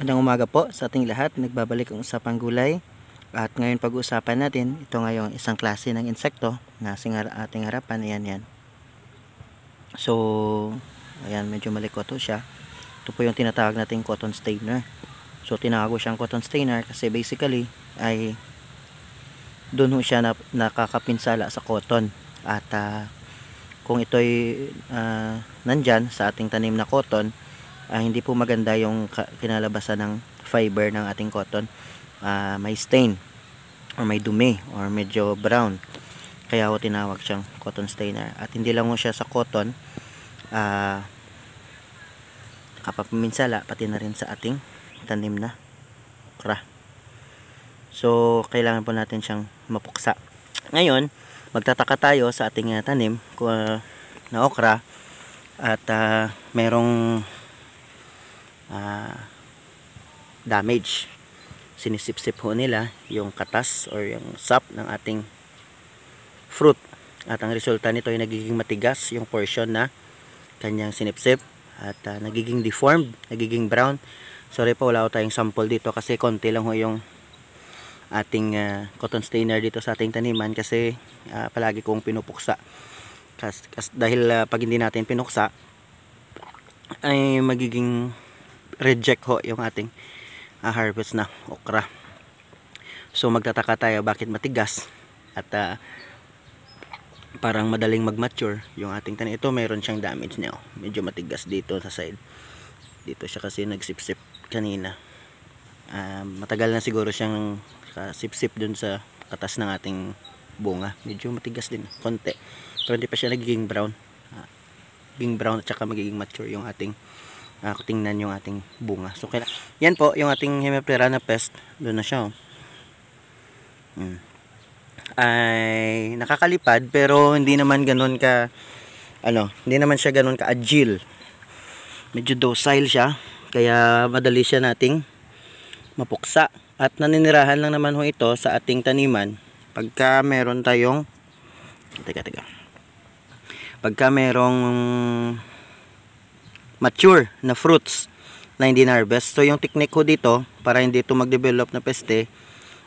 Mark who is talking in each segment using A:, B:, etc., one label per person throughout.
A: Magandang umaga po sa ating lahat. Nagbabalik ang usapang gulay. At ngayon pag-uusapan natin, ito ngayong isang klase ng insekto na singar ating harapan. Ayan yan. So, ayan medyo malikoto siya. Ito po yung tinatawag nating cotton stainer. So, tinago siyang cotton stainer kasi basically ay doon siya na, nakakapinsala sa cotton. At uh, kung ito'y uh, nandyan sa ating tanim na cotton, uh, hindi po maganda yung kinalabasan ng fiber ng ating cotton uh, may stain or may dumi or medyo brown kaya ho tinawag siyang cotton stainer at hindi lang ho siya sa cotton uh, ah, kapapaminsala pati na rin sa ating tanim na okra so kailangan po natin siyang mapuksa ngayon magtataka tayo sa ating uh, tanim na okra at uh, merong damage. Sinisipsip ho nila yung katas or yung sap ng ating fruit. At ang resulta nito ay nagiging matigas yung portion na kanyang sinipsip at uh, nagiging deformed, nagiging brown. Sorry po, wala ko tayong sample dito kasi konti lang ho yung ating uh, cotton stainer dito sa ating taniman kasi uh, palagi kong pinupuksa. Kas, kas, dahil uh, pag hindi natin pinuksa ay magiging reject ho yung ating uh, harvest na okra so magtataka tayo bakit matigas at uh, parang madaling magmature yung ating tanim ito mayroon siyang damage niya oh. medyo matigas dito sa side dito siya kasi nagsipsip kanina uh, matagal na siguro siyang sipsip dun sa katas ng ating bunga medyo matigas din konti pero hindi pa siya nagiging brown uh, brown at saka magiging mature yung ating uh, tingnan yung ating bunga. So, kailangan. Yan po, yung ating Hemiptera na pest. Doon na siya, oh. Hmm. Ay, nakakalipad, pero hindi naman ganun ka, ano, hindi naman siya ganun ka-agile. Medyo docile siya. Kaya, madali siya nating mapuksa. At naninirahan lang naman ho ito sa ating taniman. Pagka meron tayong, teka, teka. Pagka merong mature na fruits na hindi na-harvest. So, yung technique ko dito, para hindi ito mag-develop na peste,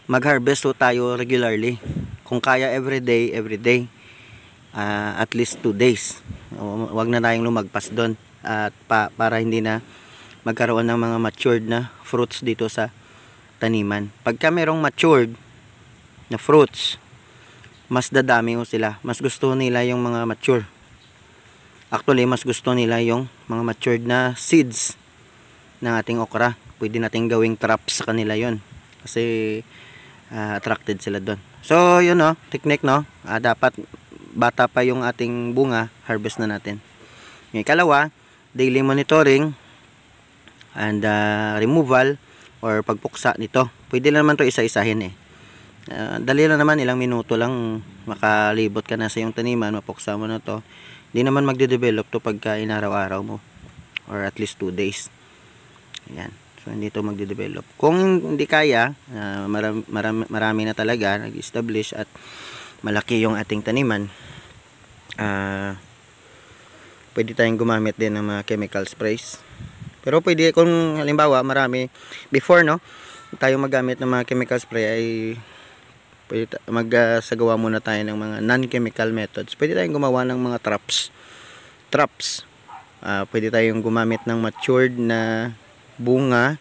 A: mag-harvest tayo regularly. Kung kaya every day, every day. Uh, at least 2 days. Huwag na tayong lumagpas doon. At pa, para hindi na magkaroon ng mga matured na fruits dito sa taniman. Pagka merong matured na fruits, mas dadami ko sila. Mas gusto nila yung mga mature. Actually, mas gusto nila yung mga matured na seeds ng ating okra. Pwede nating gawing trap sa kanila yon kasi uh, attracted sila doon. So, yun no, technique no. Uh, dapat bata pa yung ating bunga, harvest na natin. Ngayon, kalawa, daily monitoring and uh, removal or pagpuksa nito. Pwede naman to isa-isahin eh uh, dali lang naman ilang minuto lang makalibot ka na sa iyong taniman mapuksa mo na to hindi naman magde-develop to pagka inaraw-araw mo or at least 2 days ayan so hindi to magde-develop kung hindi kaya uh, ah, marami, marami, marami na talaga nag-establish at malaki yung ating taniman uh, pwede tayong gumamit din ng mga chemical sprays pero pwede kung halimbawa marami before no tayo magamit ng mga chemical spray ay pwede magsagawa uh, muna tayo ng mga non-chemical methods pwede tayong gumawa ng mga traps traps uh, pwede tayong gumamit ng matured na bunga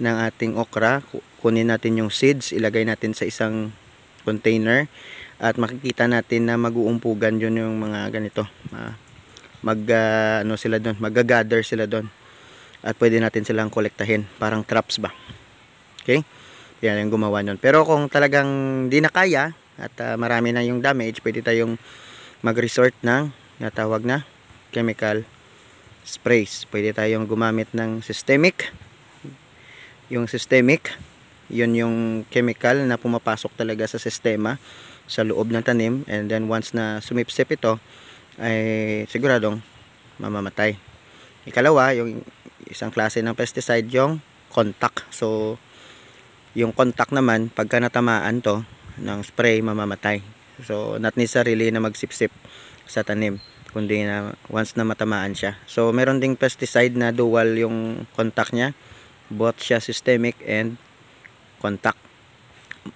A: ng ating okra kunin natin yung seeds ilagay natin sa isang container at makikita natin na mag-uumpugan yun yung mga ganito uh, mag uh, ano sila doon mag-gather sila doon at pwede natin silang kolektahin parang traps ba okay yan ang gumawa nun pero kung talagang di na kaya at uh, marami na yung damage pwede tayong mag resort ng natawag na chemical sprays pwede tayong gumamit ng systemic yung systemic yun yung chemical na pumapasok talaga sa sistema sa loob ng tanim and then once na sumipsip ito ay siguradong mamamatay ikalawa yung isang klase ng pesticide yung contact so yung contact naman pagka natamaan to ng spray mamamatay so not necessarily na magsipsip sa tanim kundi na once na matamaan siya so meron ding pesticide na dual yung contact niya both siya systemic and contact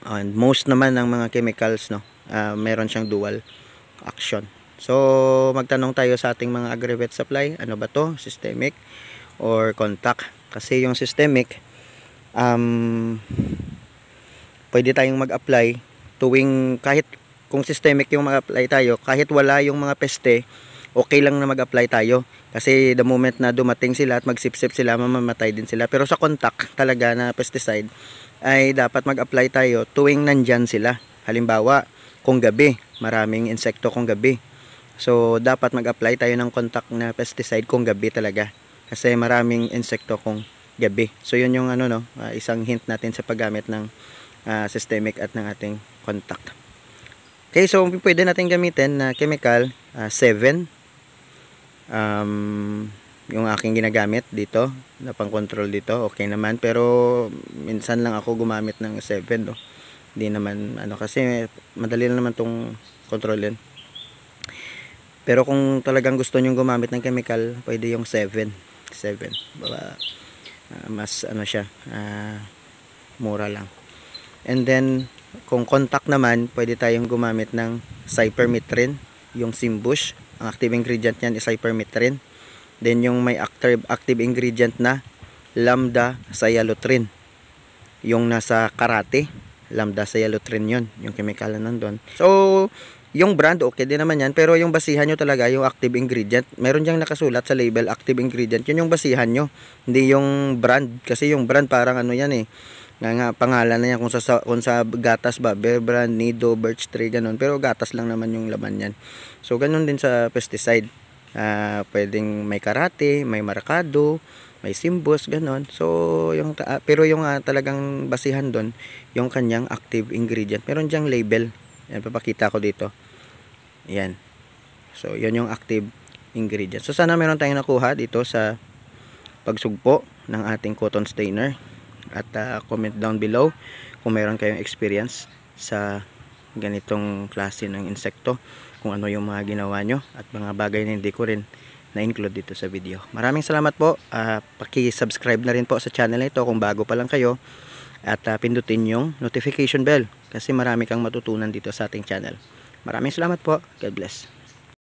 A: and most naman ng mga chemicals no uh, meron siyang dual action so magtanong tayo sa ating mga agrivet supply ano ba to systemic or contact kasi yung systemic um, pwede tayong mag-apply tuwing kahit kung systemic yung mag-apply tayo, kahit wala yung mga peste, okay lang na mag-apply tayo. Kasi the moment na dumating sila at magsipsip sila, mamamatay din sila. Pero sa contact talaga na pesticide, ay dapat mag-apply tayo tuwing nandyan sila. Halimbawa, kung gabi, maraming insekto kung gabi. So, dapat mag-apply tayo ng contact na pesticide kung gabi talaga. Kasi maraming insekto kung gabi. So yun yung ano no, uh, isang hint natin sa paggamit ng uh, systemic at ng ating contact. Okay, so pwede natin gamitin na uh, chemical 7. Uh, ah, um, yung aking ginagamit dito, na pang control dito, okay naman. Pero minsan lang ako gumamit ng 7. No? Hindi naman, ano kasi madali lang naman tong kontrolin. Pero kung talagang gusto niyo gumamit ng chemical, pwede yung 7. 7. Baba uh, mas ano siya uh, mura lang and then kung contact naman pwede tayong gumamit ng cypermethrin yung simbush ang active ingredient niyan is cypermethrin then yung may active, active ingredient na lambda cyalotrin yung nasa karate lambda cyalotrin yon yung kemikala nandun so yung brand, okay din naman yan. Pero yung basihan nyo talaga, yung active ingredient. Meron diyang nakasulat sa label, active ingredient. Yun yung basihan nyo. Hindi yung brand. Kasi yung brand parang ano yan eh. Nga nga, pangalan na yan kung sa, kung sa gatas ba. Bear brand, Nido, Birch Tree, ganun. Pero gatas lang naman yung laman yan. So, ganun din sa pesticide. Uh, pwedeng may karate, may markado, may simbos, ganun So, yung, uh, pero yung uh, talagang basihan doon, yung kanyang active ingredient. Meron diyang label. Yan, papakita ko dito. Ayan. So, yun yung active ingredient. So, sana meron tayong nakuha dito sa pagsugpo ng ating cotton stainer. At uh, comment down below kung meron kayong experience sa ganitong klase ng insekto. Kung ano yung mga ginawa nyo at mga bagay na hindi ko rin na-include dito sa video. Maraming salamat po. Uh, Paki-subscribe na rin po sa channel na ito kung bago pa lang kayo. At uh, pindutin yung notification bell kasi marami kang matutunan dito sa ating channel. Maraming salamat po. God bless.